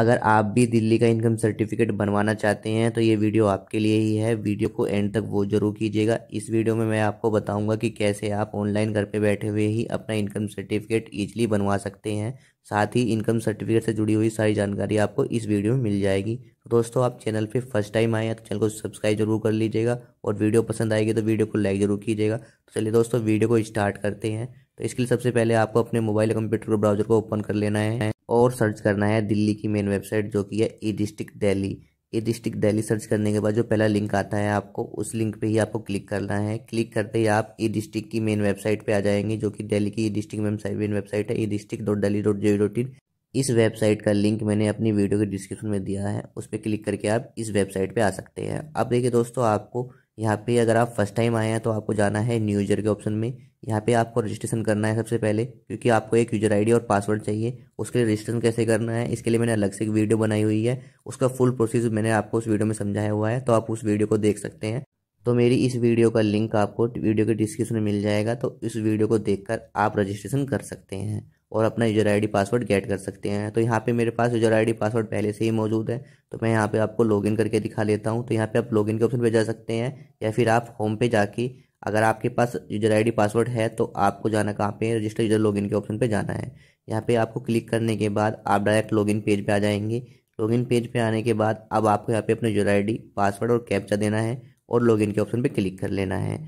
अगर आप भी दिल्ली का इनकम सर्टिफिकेट बनवाना चाहते हैं तो ये वीडियो आपके लिए ही है वीडियो को एंड तक वो जरूर कीजिएगा इस वीडियो में मैं आपको बताऊंगा कि कैसे आप ऑनलाइन घर पे बैठे हुए ही अपना इनकम सर्टिफिकेट ईजिली बनवा सकते हैं साथ ही इनकम सर्टिफिकेट से जुड़ी हुई सारी जानकारी आपको इस वीडियो में मिल जाएगी तो दोस्तों आप चैनल पर फर्स्ट टाइम आए हैं तो चैनल को सब्सक्राइब जरूर कर लीजिएगा और वीडियो पसंद आएगी तो वीडियो को लाइक जरूर कीजिएगा तो चलिए दोस्तों वीडियो को स्टार्ट करते हैं तो इसके लिए सबसे पहले आपको अपने मोबाइल कंप्यूटर को ब्राउजर को ओपन कर लेना है और सर्च करना है दिल्ली की मेन वेबसाइट जो कि है e district Delhi e district Delhi search करने के बाद जो पहला लिंक आता है आपको उस लिंक पे ही आपको क्लिक करना है क्लिक करते ही आप ई डिस्ट्रिक्ट की मेन वेबसाइट पे आ जाएंगे जो कि दिल्ली की ई डिस्ट्रिक्ट मेन वेबसाइट है e district dot Delhi dot g dot in इस वेबसाइट का लिंक मैंने अपनी वीडियो के डिस्क्रिप्शन में दिया है उस पर क्लिक करके आप इस वेबसाइट पर आ सकते हैं अब देखिए दोस्तों आपको यहाँ पे अगर आप फर्स्ट टाइम आए हैं तो आपको जाना है न्यू यूजर के ऑप्शन में यहाँ पे आपको रजिस्ट्रेशन करना है सबसे पहले क्योंकि आपको एक यूजर आईडी और पासवर्ड चाहिए उसके लिए रजिस्ट्रेशन कैसे करना है इसके लिए मैंने अलग से एक वीडियो बनाई हुई है उसका फुल प्रोसेस मैंने आपको उस वीडियो में समझाया हुआ है तो आप उस वीडियो को देख सकते हैं तो मेरी इस वीडियो का लिंक आपको वीडियो के डिस्क्रिप्शन में मिल जाएगा तो इस वीडियो को देख आप रजिस्ट्रेशन कर सकते हैं और अपना यूजर आईडी पासवर्ड गेट कर सकते हैं तो यहाँ पे मेरे पास यूजर आईडी पासवर्ड पहले से ही मौजूद है तो मैं यहाँ पे आपको लॉगिन करके दिखा लेता हूँ तो यहाँ पे आप लॉगिन के ऑप्शन पे जा सकते हैं या फिर आप होम पे जाके अगर आपके पास यूजर आईडी पासवर्ड है तो आपको जाना कहाँ पे रजिस्टर यूजर लॉग के ऑप्शन पे जाना है यहाँ पर आपको क्लिक करने के बाद आप डायरेक्ट लॉगिन पेज पे आ जाएंगे लॉगिन पेज पे आने के बाद अब आपको यहाँ पे अपना यूजर आई पासवर्ड और कैप्चा देना है और लॉग के ऑप्शन पर क्लिक कर लेना है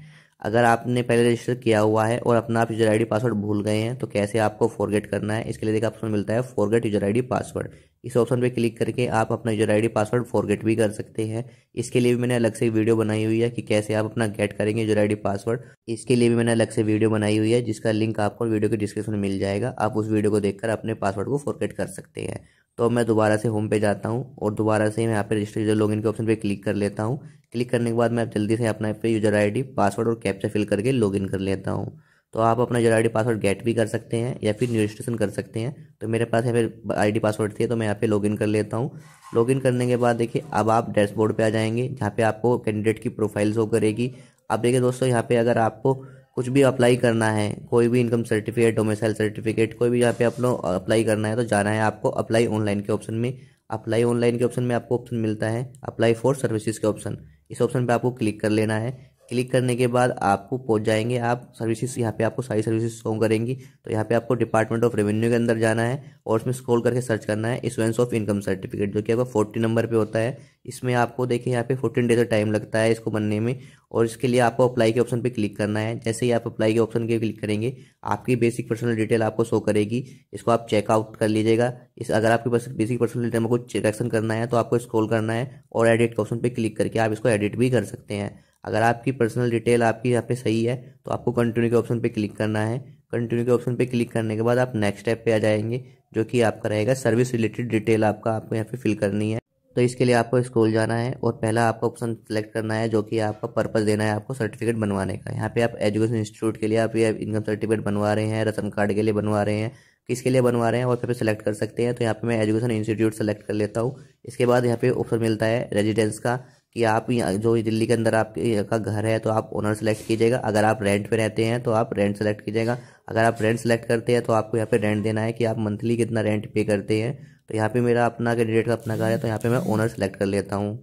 अगर आपने पहले रजिस्टर किया हुआ है और अपना आप यूजर आईडी पासवर्ड भूल गए हैं तो कैसे आपको फॉरगेट करना है इसके लिए देखा ऑप्शन मिलता है फॉरगेट यूजर आईडी पासवर्ड इस ऑप्शन पे क्लिक करके आप अपना यूजर आईडी पासवर्ड फॉरगेट भी कर सकते हैं इसके लिए भी मैंने अलग से वीडियो बनाई हुई है कि कैसे आप अपना गेट करेंगे यूजर आई पासवर्ड इसके लिए भी मैंने अलग से वीडियो बनाई हुई है जिसका लिंक आपको वीडियो के डिस्क्रिप्शन में मिल जाएगा आप उस वीडियो को देखकर अपने पासवर्ड को फॉरगेट कर सकते हैं तो अब मैं दोबारा से होम पे जाता हूँ और दोबारा से मैं यहाँ पे रजिस्टर यूजर लॉगिन के ऑप्शन पे क्लिक कर लेता हूँ क्लिक करने के बाद मैं जल्दी से अपना पे यूजर आईडी पासवर्ड और कैप्चा फिल करके लॉगिन कर लेता हूँ तो आप अपना यूजर आईडी पासवर्ड गेट भी कर सकते हैं या फिर रजिस्ट्रेशन कर सकते हैं तो मेरे पास यहाँ पे डी पासवर्ड थी तो मैं यहाँ पे लॉगिन कर लेता हूँ लॉगिन करने के बाद देखिए अब आप डैशबोर्ड पर आ जाएंगे जहाँ पर आपको कैंडिडेट की प्रोफाइल शो करेगी अब देखिए दोस्तों यहाँ पर अगर आपको कुछ भी अप्लाई करना है कोई भी इनकम सर्टिफिकेट डोमिसाइल सर्टिफिकेट कोई भी यहाँ पे आप लोग अप्लाई करना है तो जाना है आपको अप्लाई ऑनलाइन के ऑप्शन में अप्लाई ऑनलाइन के ऑप्शन में आपको ऑप्शन मिलता है अप्लाई फॉर सर्विसेज के ऑप्शन इस ऑप्शन पे आपको क्लिक कर लेना है क्लिक करने के बाद आपको पहुंच जाएंगे आप सर्विसेज यहाँ पे आपको सारी सर्विसेज शो करेंगी तो यहाँ पे आपको डिपार्टमेंट ऑफ रेवेन्यू के अंदर जाना है और उसमें स्क्रॉल करके सर्च करना है इशुएंस ऑफ इनकम सर्टिफिकेट जो कि आपका फोर्टी नंबर पे होता है इसमें आपको देखिए यहाँ पे फोर्टीन डेज का टाइम लगता है इसको बनने में और इसके लिए आपको अप्लाई के ऑप्शन पर क्लिक करना है जैसे ही आप अप्लाई के ऑप्शन के क्लिक करेंगे आपकी बेसिक पर्सनल डिटेल आपको शो करेगी इसको आप चेकआउट कर लीजिएगा इस अगर आपके पास बेसिक पर्सनल डिटेल में कुछ करना है तो आपको स्क्रॉल करना है और एडिट के ऑप्शन पर क्लिक करके आप इसको एडिट भी कर सकते हैं अगर आपकी पर्सनल डिटेल आपकी यहाँ पे सही है तो आपको कंटिन्यू के ऑप्शन पे क्लिक करना है कंटिन्यू के ऑप्शन पे क्लिक करने के बाद आप नेक्स्ट स्टेप पे आ जाएंगे जो कि आपका रहेगा सर्विस रिलेटेड डिटेल आपका आपको यहाँ पे फिल करनी है तो इसके लिए आपको स्कूल जाना है और पहला आपको ऑप्शन सेलेक्ट करना है जो कि आपका पर्पज़ देना है आपको सर्टिफिकेट बनवाने का यहाँ पे आप एजुकेशन इंस्टीट्यूट के लिए आप ये इनकम सर्टिफिकेट बनवा रहे हैं राशन कार्ड के लिए बनवा रहे हैं किसके लिए बनवा रहे हैं और यहाँ पे सेलेक्ट कर सकते हैं तो यहाँ पे मैं एजुकेशन इंस्टीट्यूट सेलेक्ट कर लेता हूँ इसके बाद यहाँ पे ऑप्शन मिलता है रेजिडेंस का कि आप जो दिल्ली के अंदर आपके का घर है तो आप ओनर सेलेक्ट कीजिएगा अगर आप रेंट पे रहते हैं तो आप रेंट सेलेक्ट कीजिएगा अगर आप रेंट सेलेक्ट करते हैं तो आपको यहाँ पे रेंट देना है कि आप मंथली कितना रेंट पे करते हैं तो यहाँ पे मेरा अपना कैंडिडेट का अपना घर है तो यहाँ पे मैं ओनर सेलेक्ट कर लेता हूँ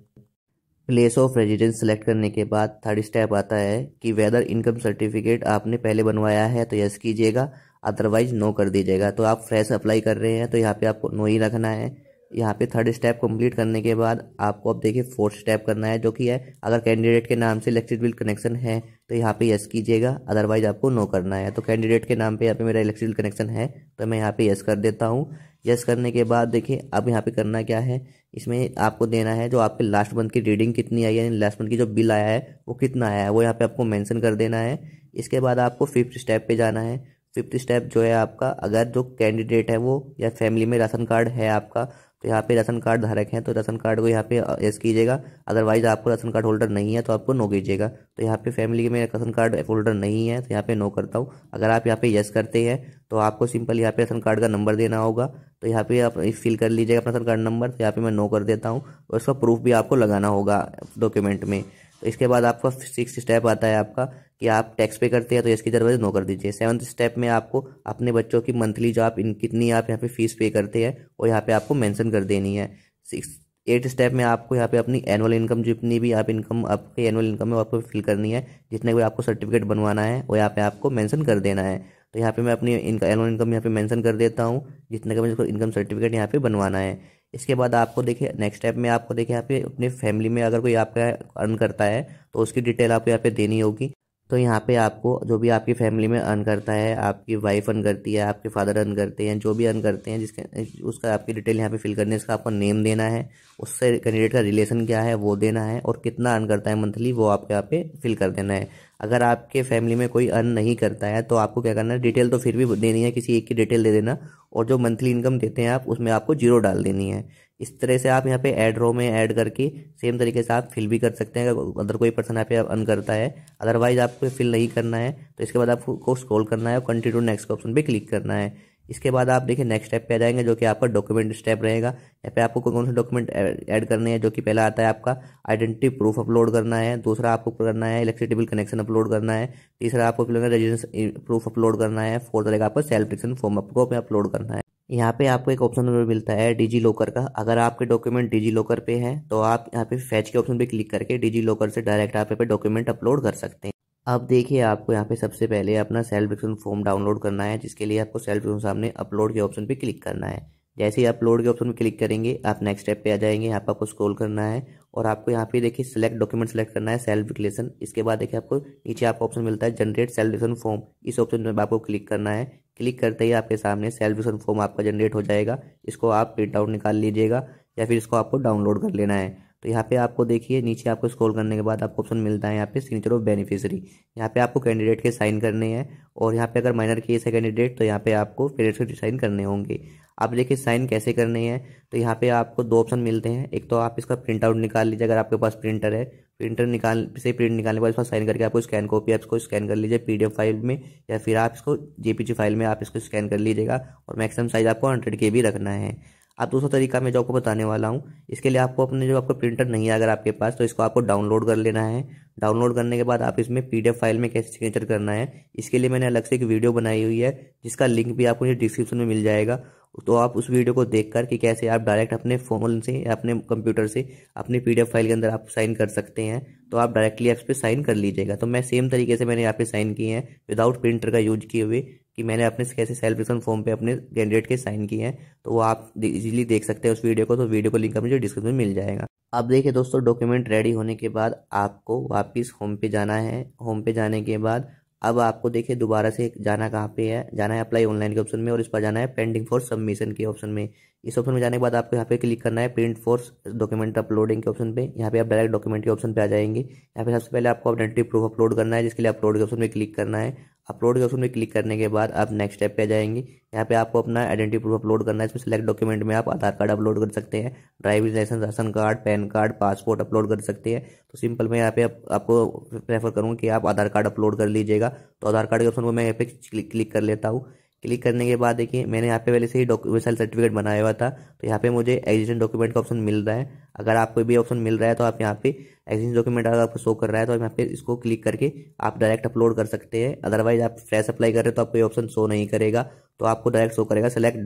प्लेस ऑफ रेजिडेंस सेलेक्ट करने के बाद थर्ड स्टेप आता है कि वेदर इनकम सर्टिफिकेट आपने पहले बनवाया है तो यस कीजिएगा अदरवाइज नो कर दीजिएगा तो आप फ्रेश अप्लाई कर रहे हैं तो यहाँ पे आपको नो ही रखना है यहाँ पे थर्ड स्टेप कंप्लीट करने के बाद आपको अब देखिए फोर्थ स्टेप करना है जो कि है अगर कैंडिडेट के नाम से इलेक्ट्रिक बिल कनेक्शन है तो यहाँ पे यस कीजिएगा अदरवाइज आपको नो करना है तो कैंडिडेट के नाम पे यहाँ पे मेरा इलेक्ट्रिक बिल कनेक्शन है तो मैं यहाँ पे यस कर देता हूँ यस करने के बाद देखिए अब यहाँ पे करना क्या है इसमें आपको देना है जो आपके लास्ट मंथ की रीडिंग कितनी आई है यानी लास्ट मंथ की जो बिल आया है वो कितना आया है वो यहाँ पर आपको मैंसन कर देना है इसके बाद आपको फिफ्थ स्टेप पर जाना है फिफ्थ स्टेप जो है आपका अगर जो कैंडिडेट है वो या फैमिली में राशन कार्ड है आपका तो यहाँ पे राशन कार्ड धारक हैं तो राशन कार्ड को यहाँ पे एस कीजिएगा अदरवाइज आपको राशन कार्ड होल्डर नहीं है तो आपको नो कीजिएगा तो यहाँ पे फैमिली में राशन कार्ड होल्डर नहीं है तो यहाँ पे नो करता हूँ अगर आप यहाँ पे यस करते हैं तो आपको सिंपल यहाँ पे राशन कार्ड का नंबर देना होगा तो यहाँ पे आप फिल कर लीजिएगा अपना राशन कार्ड नंबर तो यहाँ पे मैं नो कर देता हूँ और इसका प्रूफ भी आपको लगाना होगा डॉक्यूमेंट में तो इसके बाद आपका सिक्स स्टेप आता है आपका कि आप टैक्स पे करते हैं तो इसकी ज़रूरत नो कर दीजिए सेवन्थ स्टेप में आपको अपने बच्चों की मंथली जो आप इन कितनी आप यहाँ पे फीस पे करते हैं और यहाँ पे आपको मेंशन कर देनी है सिक्स एट स्टेप में आपको यहाँ पे अपनी एनुअल इनकम जितनी भी आप इनकम आपके एनुअल इनकम है वो आपको फिल करनी है जितने भी आपको सर्टिफिकेट बनवाना है वो यहाँ पे आपको मेंशन कर देना है तो यहाँ पे मैं अपनी इनका एनुअल इनकम यहाँ पे मेंशन कर देता हूँ जितने का मुझे इसको इनकम सर्टिफिकेट यहाँ पे बनवाना है इसके बाद आपको देखिए नेक्स्ट स्टेप में आपको देखिए यहाँ पे अपने फैमिली में अगर कोई आपका अर्न करता है तो उसकी डिटेल आपको यहाँ पे देनी होगी तो यहाँ पे आपको जो भी आपकी फैमिली में अर्न करता है आपकी वाइफ अर्न करती है आपके फादर अर्न करते हैं जो भी अर्न करते हैं जिसके उसका आपकी डिटेल यहाँ पे फिल करनी है इसका आपको नेम देना है उससे कैंडिडेट का रिलेशन क्या है वो देना है और कितना अर्न करता है मंथली वो आपके यहाँ पे फिल कर देना है अगर आपके फैमिली में कोई अर्न नहीं करता है तो आपको क्या करना है डिटेल तो फिर भी देनी है किसी एक की डिटेल दे देना और जो मंथली इनकम देते हैं आप उसमें आपको जीरो डाल देनी है इस तरह से आप यहाँ पे एड रो में ऐड करके सेम तरीके से आप फिल भी कर सकते हैं अगर कोई पर्सन यहाँ पे अन करता है अदरवाइज आपको फिल नहीं करना है तो इसके बाद आपको स्क्रॉल करना है और कंटिन्यू नेक्स्ट ऑप्शन पे क्लिक करना है इसके बाद आप देखिए नेक्स्ट स्टेप पे आ जाएंगे जो कि आपका डॉक्यूमेंट स्टेप रहेगा यहाँ पे आपको कौन कौन से डॉक्यूमेंट ऐड करने हैं जो कि पहला आता है आपका आइडेंटिटी प्रूफ अपलोड करना है दूसरा आपको करना है इलेक्ट्रिसिटी बिल कनेक्शन अपलोड करना है तीसरा आपको रेजिडेंस प्रूफ अपलोड करना है फोर्थ रहेगा आपको सेल्फ डिक्शन फॉर्म आपको अपलोड करना है यहाँ पे आपको एक ऑप्शन मिलता है डिजी लॉकर का अगर आपके डॉक्यूमेंट डिजी लॉकर पे है तो आप यहाँ पे फैच के ऑप्शन पे क्लिक करके डिजी लॉकर से डायरेक्ट आप यहाँ पे डॉक्यूमेंट अपलोड कर सकते हैं अब देखिए आपको यहाँ पे सबसे पहले अपना सेल्फ एक्शन फॉर्म डाउनलोड करना है जिसके लिए आपको सेल्फ सामने अपलोड के ऑप्शन पे क्लिक करना है जैसे ही आप लोड के ऑप्शन में क्लिक करेंगे आप नेक्स्ट स्टेप पे आ जाएंगे यहाँ पर आपको स्क्रॉल करना है और आपको यहाँ पे देखिए सिलेक्ट डॉक्यूमेंट सेलेक्ट करना है सेल्फ डिक्लेशन इसके बाद देखिए आपको नीचे आपको ऑप्शन मिलता है जनरेट सेल्फ डिक्लेशन फॉर्म इस ऑप्शन में आपको क्लिक करना है क्लिक करते ही आपके सामने सेल्फ डिक्लेशन फॉर्म आपका जनरेट हो जाएगा इसको आप प्रिंट आउट निकाल लीजिएगा या फिर इसको आपको डाउनलोड कर लेना है तो यहाँ पे आपको देखिए नीचे आपको स्क्रॉल करने के बाद आपको ऑप्शन मिलता है यहाँ पे सिग्नेचर ऑफ बेनिफिशियरी यहाँ पे आपको कैंडिडेट के साइन करने हैं और यहाँ पे अगर माइनर केस है कैंडिडेट तो यहाँ पे आपको पेरेंट्स के साइन करने होंगे आप देखिए साइन कैसे करनी है तो यहाँ पे आपको दो ऑप्शन मिलते हैं एक तो आप इसका प्रिंट आउट निकाल लीजिए अगर आपके पास प्रिंटर है प्रिंटर निकाल से प्रिंट निकालने के बाद इसका साइन करके आपको स्कैन कॉपी आप इसको स्कैन कर लीजिए पीडीएफ फाइल में या फिर आप इसको जेपीजी फाइल में आप इसको स्कैन कर लीजिएगा और मैक्सिमम साइज आपको हंड्रेड के भी रखना है आप दूसरा तरीका मैं जो आपको बताने वाला हूँ इसके लिए आपको अपने जो आपका प्रिंटर नहीं है अगर आपके पास तो इसको आपको डाउनलोड कर लेना है डाउनलोड करने के बाद आप इसमें पीडीएफ फाइल में कैसे सिग्नेचर करना है इसके लिए मैंने अलग से एक वीडियो बनाई हुई है जिसका लिंक भी आपको डिस्क्रिप्शन में मिल जाएगा तो आप उस वीडियो को देख कर कि कैसे आप डायरेक्ट अपने फ़ोन से या अपने कंप्यूटर से अपने पीडीएफ फाइल के अंदर आप साइन कर सकते हैं तो आप डायरेक्टली इस पे साइन कर लीजिएगा तो मैं सेम तरीके से मैंने यहाँ पे साइन किए हैं विदाउट प्रिंटर का यूज किए हुए कि मैंने अपने कैसे सेलिब्रेशन फॉर्म पे अपने कैंडिडेट के साइन किए हैं तो वो आप इजीली देख सकते हैं उस वीडियो को तो वीडियो को लिंक मुझे डिस्क्रिप्शन में मिल जाएगा अब देखिए दोस्तों डॉक्यूमेंट रेडी होने के बाद आपको वापस होम पे जाना है होम पे जाने के बाद अब आपको देखिए दोबारा से जाना कहाँ पे है जाना है अप्लाई ऑनलाइन के ऑप्शन में और इस पर जाना है पेंडिंग फॉर सबमिशन के ऑप्शन में इस ऑप्शन में जाने के बाद आपको यहाँ पे क्लिक करना है प्रिंट फॉर डॉक्यूमेंट अपलोडिंग के ऑप्शन पे यहाँ पे आप डायरेक्ट डॉक्यूमेंट के ऑप्शन पे आ जाएंगे यहाँ पे सबसे पहले आपको आइडेंटिटी प्रूफ अपलोड करना है जिसके लिए अपलोड के ऑप्शन में क्लिक करना है अपलोड के ऑप्शन में क्लिक करने के बाद आप नेक्स्ट स्टेप पे जाएंगे यहाँ पे आपको अपना आइडेंटी प्रूफ अपलोड करना है इसमें सेलेक्ट डॉक्यूमेंट में आप आधार कार्ड अपलोड कर सकते हैं driving licence ration card PAN card passport upload कर सकते हैं तो सिंपल मैं यहाँ पे आप, आपको प्रेफर करूँगा कि आप आधार कार्ड अपलोड कर लीजिएगा तो आधार कार्ड के ऑप्शन को मैं यहाँ पे क्लिक कर लेता हूँ क्लिक करने के बाद देखिए मैंने यहाँ पे पहले से ही डॉक्यूमेंट सर्टिफिकेट बनाया हुआ था तो यहाँ पे मुझे एग्जिस्टेंट डॉक्यूमेंट का ऑप्शन मिल रहा है अगर आपको भी ऑप्शन मिल रहा है तो आप यहाँ पे एग्जिस्टेंट डॉक्यूमेंट अगर आपको शो कर रहा है तो यहाँ पे इसको क्लिक करके आप डायरेक्ट अपलोड कर सकते हैं अदरवाइज आप फ्रेश अप्लाई कर रहे हो तो आपको ये ऑप्शन शो नहीं करेगा तो आपको डायरेक्ट शो करेगा सेलेक्ट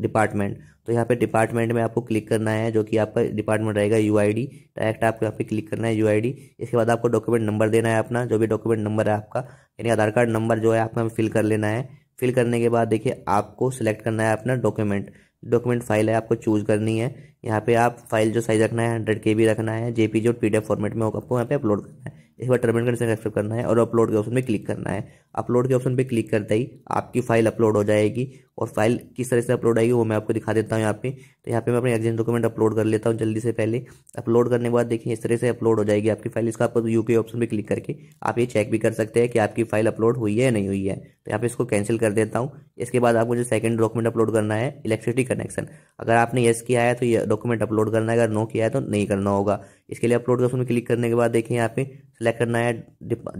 डिपार्टमेंट तो यहाँ पे डिपार्टमेंट में आपको क्लिक करना है जो कि आपका डिपार्टमेंट रहेगा यू डायरेक्ट आपको यहाँ पे क्लिक करना है यू इसके बाद आपको डॉक्यूमेंट नंबर देना है अपना जो भी डॉक्यूमेंट नंबर है आपका यानी आधार कार्ड नंबर जो है आपका फिल कर लेना है फिल करने के बाद देखिए आपको सिलेक्ट करना है अपना डॉक्यूमेंट डॉक्यूमेंट फाइल है आपको चूज़ करनी है यहाँ पे आप फाइल जो साइज़ रखना है हंड्रेड के रखना है जेपी जो पीडीएफ फॉर्मेट में होगा आपको यहाँ पे अपलोड करना है इस बार टर्मिनल कंडीशन एक्सेप्ट करना है और अपलोड के ऑप्शन में क्लिक करना है अपलोड के ऑप्शन पे क्लिक करते ही आपकी फाइल अपलोड हो जाएगी और फाइल किस तरह से अपलोड आएगी वो मैं आपको दिखा देता हूँ यहाँ पे तो यहाँ पे मैं अपने एक्जेंट डॉक्यूमेंट अपलोड कर लेता हूँ जल्दी से पहले अपलोड करने के बाद देखिए इस तरह से अपलोड हो जाएगी आपकी फाइल इसका आपको यू ऑप्शन पर क्लिक करके आप ये चेक भी कर सकते हैं कि आपकी फाइल अपलोड हुई है या नहीं हुई है तो यहाँ पे इसको कैंसिल कर देता हूँ इसके बाद आपको जो सेकंड डॉक्यूमेंट अपलोड करना है इलेक्ट्रिसिटी कनेक्शन अगर आपने येस किया है तो ये डॉक्यूमेंट अपलोड करना है अगर नो किया है तो नहीं करना होगा इसके लिए अपलोड के ऑप्शन में क्लिक करने के बाद देखिए यहाँ पे सेलेक्ट करना है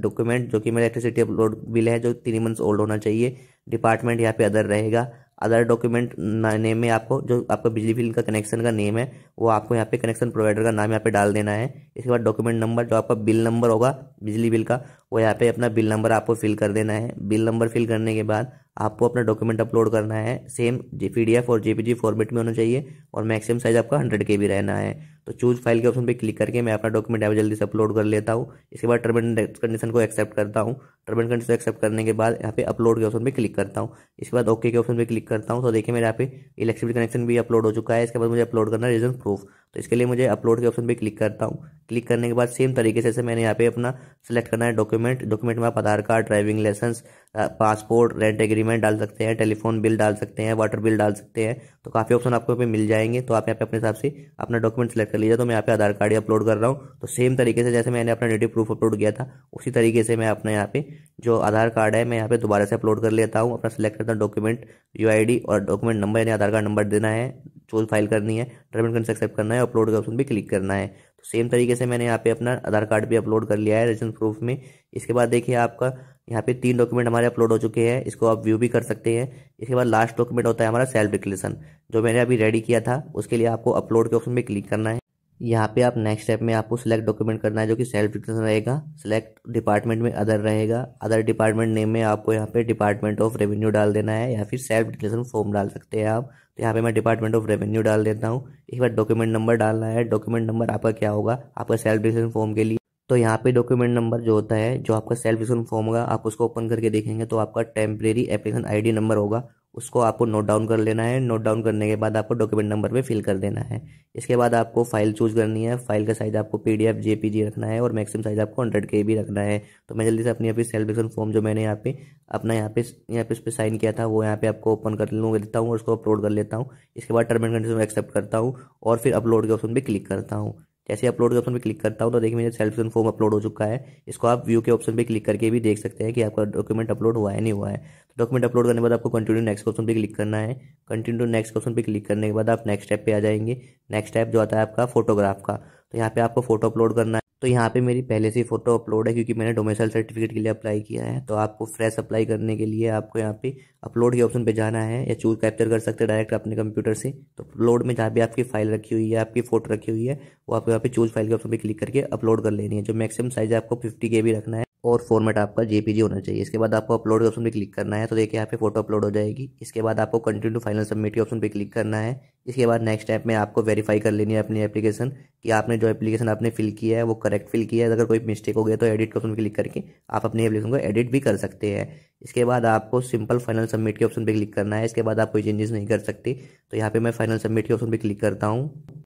डॉक्यूमेंट जो कि मैं इलेक्ट्रिसिटी अपलोड बिल मेल है जो थ्री मंथ्स ओल्ड होना चाहिए डिपार्टमेंट यहाँ पे अदर रहेगा अदर डॉक्यूमेंट नेम में आपको जो आपका बिजली बिल का कनेक्शन का नेम है वो आपको यहाँ पे कनेक्शन प्रोवाइडर का नाम यहाँ पे डाल देना है इसके बाद डॉक्यूमेंट नंबर जो आपका बिल नंबर होगा बिजली बिल का वो यहाँ पे अपना बिल नंबर आपको फिल कर देना है बिल नंबर फिल करने के बाद आपको अपना डॉक्यूमेंट अपलोड करना है सेम पी और जेपीजी फॉर्मेट में होना चाहिए और मैक्सिमम साइज आपका हंड्रेड के भी रहना है तो चूज फाइल के ऑप्शन पर क्लिक करके मैं अपना डॉक्यूमेंट यहाँ जल्दी से अपलोड कर लेता हूँ इसके बाद टर्म एंड कंडीशन को एक्सेप्ट करता हूँ टर्म एंड कंडीशन एक्सेप्ट करने के बाद यहाँ पे अपलोड के ऑप्शन पे क्लिक करता हूँ इसके बाद ओके के ऑप्शन पे क्लिक करता हूँ तो देखिए मेरे यहाँ पे इलेक्ट्रिसिटी कनेक्शन भी अपलोड हो चुका है इसके बाद मुझे अपलोड करना रीजन प्रूफ तो इसके लिए मुझे अपलोड के ऑप्शन पर क्लिक करता हूँ क्लिक करने के बाद सेम तरीके से मैंने यहाँ पे अपना सेलेक्ट करना है डॉक्यूमेंट डॉक्यूमेंट में आप Aadhaar card driving licence passport rent agreement payment डाल सकते हैं टेलीफोन बिल डाल सकते हैं वाटर बिल डाल सकते हैं तो काफ़ी ऑप्शन आपको यहाँ पे मिल जाएंगे तो आप यहाँ पे अपने हिसाब से अपना डॉक्यूमेंट सेलेक्ट कर लीजिए तो मैं यहाँ पे आधार कार्ड ही अपलोड कर रहा हूँ तो सेम तरीके से जैसे मैंने अपना नेटिव प्रूफ अपलोड किया था उसी तरीके से मैं अपना यहाँ पे जो आधार कार्ड है मैं यहाँ पे दोबारा से अपलोड कर लेता हूँ अपना सेलेक्ट करता हूँ डॉक्यूमेंट यू और डॉक्यूमेंट नंबर यानी आधार कार्ड नंबर देना है चोल फाइल करनी है टर्म एंड कंडीशन एक्सेप्ट करना है अपलोड का ऑप्शन भी क्लिक करना है तो सेम तरीके से मैंने यहाँ पे अपना आधार कार्ड भी अपलोड कर लिया है रेजिडेंस प्रूफ में इसके बाद देखिए आपका यहाँ पे तीन डॉक्यूमेंट हमारे अपलोड हो चुके हैं इसको आप व्यू भी कर सकते हैं इसके बाद लास्ट डॉक्यूमेंट होता है हमारा सेल्फ डिक्लेरेशन जो मैंने अभी रेडी किया था उसके लिए आपको अपलोड के ऑप्शन में क्लिक करना है यहाँ पे आप नेक्स्ट स्टेप में आपको सिलेक्ट डॉक्यूमेंट करना है जो कि सेल्फ डिटेल्स रहेगा सिलेक्ट डिपार्टमेंट में अदर रहेगा अदर डिपार्टमेंट नेम में आपको यहाँ पे डिपार्टमेंट ऑफ रेवेन्यू डाल देना है या फिर सेल्फ डिक्लेरेशन फॉर्म डाल सकते हैं आप तो यहाँ पे मैं डिपार्टमेंट ऑफ रेवेन्यू डाल देता हूँ एक बार डॉक्यूमेंट नंबर डालना है डॉक्यूमेंट नंबर आपका क्या होगा आपका सेल्फ डिक्लेरेशन फॉर्म के लिए तो यहाँ पे डॉक्यूमेंट नंबर जो होता है जो आपका सेल्फ डिक्लेरेशन फॉर्म होगा आप उसको ओपन करके देखेंगे तो आपका टेम्प्रेरी एप्लीकेशन आई नंबर होगा उसको आपको नोट डाउन कर लेना है नोट डाउन करने के बाद आपको डॉक्यूमेंट नंबर पे फिल कर देना है इसके बाद आपको फाइल चूज करनी है फाइल का साइज़ आपको पी डी रखना है और मैक्सिमम साइज़ आपको हंड्रेड के भी रखना है तो मैं जल्दी से अपनी यहाँ पे सेलिब्रेशन फॉर्म जो मैंने यहाँ पे अपना यहाँ पे यहाँ पे इस पर साइन किया था वो यहाँ पे आपको ओपन कर लूँ देता हूँ और उसको अपलोड कर लेता हूँ इसके बाद टर्म एंड कंडीशन एक्सेप्ट करता हूँ और फिर अपलोड के ऑप्शन पर क्लिक करता हूँ जैसे अपलोड के ऑप्शन पर क्लिक करता हूँ तो देखिए मेरा सेल्फ फॉर्म अपलोड हो चुका है इसको आप व्यू के ऑप्शन पर क्लिक करके भी देख सकते हैं कि आपका डॉक्यूमेंट अपलोड हुआ है नहीं हुआ है तो डॉक्यूमेंट अपलोड करने के बाद आपको कंटिन्यू नेक्स्ट ऑप्शन पर क्लिक करना है कंटिन्यू नेक्स्ट ऑप्शन पर क्लिक करने के बाद आप नेक्स्ट स्टेप पर आ जाएंगे नेक्स्ट स्टेप जो आता है आपका फोटोग्राफ का तो यहाँ पर आपको फोटो अपलोड करना है तो यहाँ पे मेरी पहले से फ़ोटो अपलोड है क्योंकि मैंने डोमेसाइल सर्टिफिकेट के लिए अप्लाई किया है तो आपको फ्रेश अप्लाई करने के लिए आपको यहाँ पे अपलोड के ऑप्शन पे जाना है या चूज कैप्चर कर सकते हैं डायरेक्ट अपने कंप्यूटर से तो अपलोड में जहाँ भी आपकी फाइल रखी हुई है आपकी फ़ोटो रखी हुई है वो आप यहाँ पे चूज फाइल के ऑप्शन पर क्लिक करके अपलोड कर लेनी है जो मैक्सिमम साइज आपको फिफ्टी के भी रखना है और फॉर्मेट आपका जेपीजी होना चाहिए इसके बाद आपको अपलोड ऑप्शन पर क्लिक करना है तो देखिए यहाँ पे फोटो अपलोड हो जाएगी इसके बाद आपको कंटिन्यू टू फाइनल सबमिट के ऑप्शन पर क्लिक करना है इसके बाद नेक्स्ट स्टेप में आपको वेरीफाई कर लेनी है अपनी एप्लीकेशन कि आपने जो एप्लीकेशन आपने फिल किया है वो करेक्ट फिल किया है अगर कोई मिस्टेक हो गया तो एडिट ऑप्शन ऑप्शन क्लिक करके आप अपनी एप्लीकेशन को एडिट भी कर सकते हैं इसके बाद आपको सिंपल फाइनल सबमिट के ऑप्शन पर क्लिक करना है इसके बाद आप कोई चेंजेस नहीं कर सकते तो यहाँ पर मैं फाइनल सबमिट के ऑप्शन पर क्लिक करता हूँ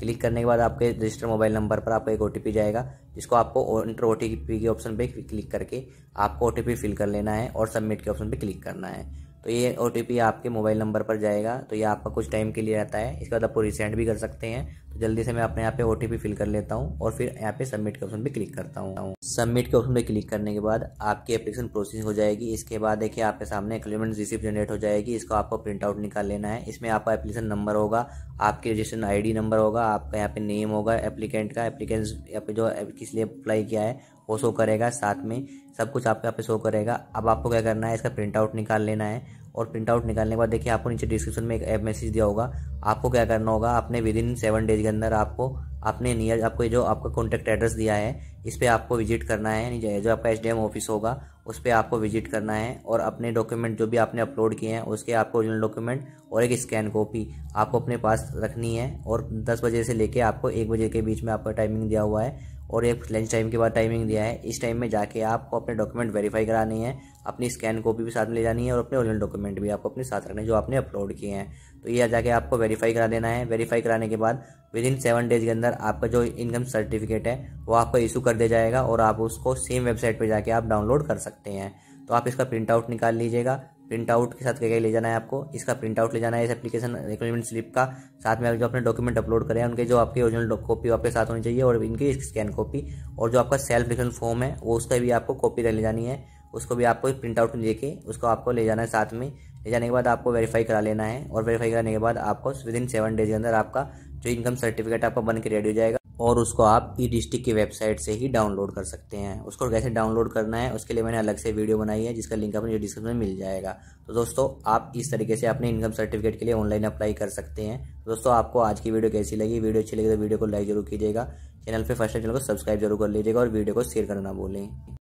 क्लिक करने के बाद आपके रजिस्टर मोबाइल नंबर पर आपका एक ओ जाएगा जिसको आपको इंटर ओ के ऑप्शन पर क्लिक करके आपको ओ फिल कर लेना है और सबमिट के ऑप्शन पर क्लिक करना है तो ये ओ आपके मोबाइल नंबर पर जाएगा तो ये आपका कुछ टाइम के लिए रहता है इसके बाद आपको रिसेंड भी कर सकते हैं तो जल्दी से मैं अपने यहाँ पे ओ फिल कर लेता हूँ और फिर यहाँ पे सबमिट के ऑप्शन पे क्लिक करता हूँ सबमिट के ऑप्शन पे क्लिक करने के बाद आपकी एप्लीकेशन प्रोसेस हो जाएगी इसके बाद देखिए आपके सामने एक्लीमेंट रिसिप्ट जनरेट हो जाएगी इसको आपको प्रिंट आउट निकाल लेना है इसमें आपका एप्लीकेशन नंबर होगा आपके रजिस्ट्रेशन आई नंबर होगा आपका यहाँ पे नेम होगा एप्लीकेंट का एप्लीकेंट जो किस लिए अप्लाई किया है वो शो करेगा साथ में सब कुछ आपके यहाँ पे शो करेगा अब आपको क्या करना है इसका प्रिंट आउट निकाल लेना है और प्रिंट आउट निकालने के बाद देखिए आपको नीचे डिस्क्रिप्शन में एक मैसेज दिया होगा आपको क्या करना होगा आपने विद इन सेवन डेज के अंदर आपको अपने नियर आपको जो आपका कॉन्टैक्ट एड्रेस दिया है इस पर आपको विजिट करना है जो आपका एच ऑफिस होगा उस पर आपको विजिट करना है और अपने डॉक्यूमेंट जो भी आपने अपलोड किए हैं उसके आपको ओरिजिनल डॉक्यूमेंट और एक स्कैन कॉपी आपको अपने पास रखनी है और 10 बजे से लेके आपको एक बजे के बीच में आपका टाइमिंग दिया हुआ है और एक लंच टाइम के बाद टाइमिंग दिया है इस टाइम में जाके आपको अपने डॉक्यूमेंट वेरीफाई करानी है अपनी स्कैन कॉपी भी साथ में ले जानी है और अपने ओरिजिनल डॉक्यूमेंट भी आपको अपने साथ रखने जो आपने अपलोड किए हैं तो ये जाके आपको वेरीफाई करा देना है वेरीफाई कराने के बाद विद इन सेवन डेज के अंदर आपका जो इनकम सर्टिफिकेट है वो आपको इशू कर दिया जाएगा और आप उसको सेम वेबसाइट पर जाके आप डाउनलोड कर सकते हैं तो आप इसका प्रिंट आउट निकाल लीजिएगा प्रिंट आउट के साथ क्या क्या ले जाना है आपको इसका प्रिंट आउट ले जाना है इस एप्लीकेशन रिक्वायरमेंट स्लिप का साथ में आप जो अपने डॉक्यूमेंट अपलोड करें उनके जो आपकी ओरिजिनल कॉपी आपके साथ होनी चाहिए और इनकी स्कैन कॉपी और जो आपका सेल्फ डिफेंस फॉर्म है वो उसका भी आपको कॉपी ले जानी है उसको भी आपको प्रिंट आउट लेके उसको आपको ले जाना है साथ में ले जाने के बाद आपको वेरीफाई करा लेना है और वेरीफाई कराने के बाद आपको विद इन सेवन डेज के अंदर आपका जो इनकम सर्टिफिकेट आपका बन के रेडी हो जाएगा और उसको आप ई डिस्ट्रिक्ट की वेबसाइट से ही डाउनलोड कर सकते हैं उसको कैसे डाउनलोड करना है उसके लिए मैंने अलग से वीडियो बनाई है जिसका लिंक आपको डिस्क्रिप्शन में मिल जाएगा तो दोस्तों आप इस तरीके से अपने इनकम सर्टिफिकेट के लिए ऑनलाइन अप्लाई कर सकते हैं तो दोस्तों आपको आज की वीडियो कैसी लगी वीडियो अच्छी लगी तो वीडियो को लाइक जरूर कीजिएगा चैनल पर फर्स्ट चैनल को सब्सक्राइब जरूर कर लीजिएगा और वीडियो को शेयर करना भूलें